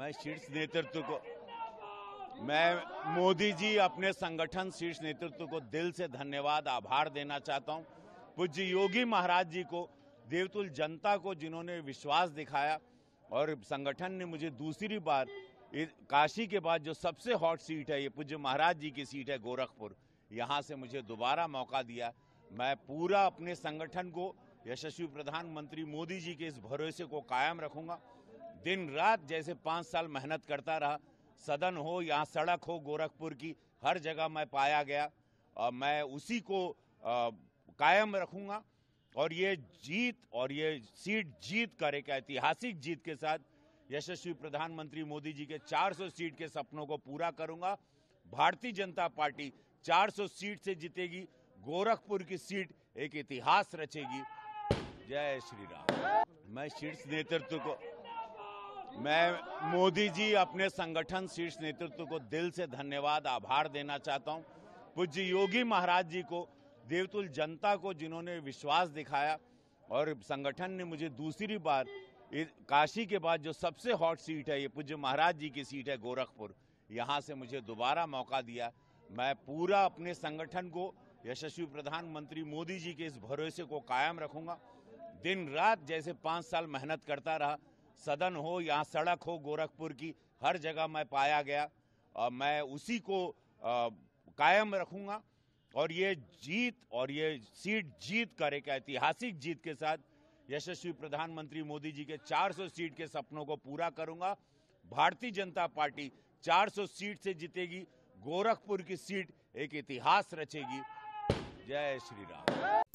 मैं शीर्ष नेतृत्व को मैं मोदी जी अपने संगठन शीर्ष नेतृत्व को दिल से धन्यवाद आभार देना चाहता हूं पूज्य योगी महाराज जी को देवतुल जनता को जिन्होंने विश्वास दिखाया और संगठन ने मुझे दूसरी बार काशी के बाद जो सबसे हॉट सीट है ये पूज्य महाराज जी की सीट है गोरखपुर यहाँ से मुझे दोबारा मौका दिया मैं पूरा अपने संगठन को यशस्वी प्रधानमंत्री मोदी जी के इस भरोसे को कायम रखूंगा दिन रात जैसे पाँच साल मेहनत करता रहा सदन हो यहाँ सड़क हो गोरखपुर की हर जगह मैं पाया गया और मैं उसी को आ, कायम रखूँगा और ये जीत और ये सीट जीत कर एक ऐतिहासिक जीत के साथ यशस्वी प्रधानमंत्री मोदी जी के 400 सीट के सपनों को पूरा करूंगा भारतीय जनता पार्टी 400 सीट से जीतेगी गोरखपुर की सीट एक इतिहास रचेगी जय श्री राम मैं शीर्ष नेतृत्व को मैं मोदी जी अपने संगठन शीर्ष नेतृत्व को दिल से धन्यवाद आभार देना चाहता हूं पूज्य योगी महाराज जी को देवतुल जनता को जिन्होंने विश्वास दिखाया और संगठन ने मुझे दूसरी बार काशी के बाद जो सबसे हॉट सीट है ये पूज्य महाराज जी की सीट है गोरखपुर यहाँ से मुझे दोबारा मौका दिया मैं पूरा अपने संगठन को यशस्वी प्रधानमंत्री मोदी जी के इस भरोसे को कायम रखूंगा दिन रात जैसे पाँच साल मेहनत करता रहा सदन हो यहाँ सड़क हो गोरखपुर की हर जगह मैं पाया गया और मैं उसी को कायम रखूंगा और ये जीत और ये सीट जीत कर एक ऐतिहासिक जीत के साथ यशस्वी प्रधानमंत्री मोदी जी के 400 सीट के सपनों को पूरा करूंगा भारतीय जनता पार्टी 400 सीट से जीतेगी गोरखपुर की सीट एक इतिहास रचेगी जय श्री राम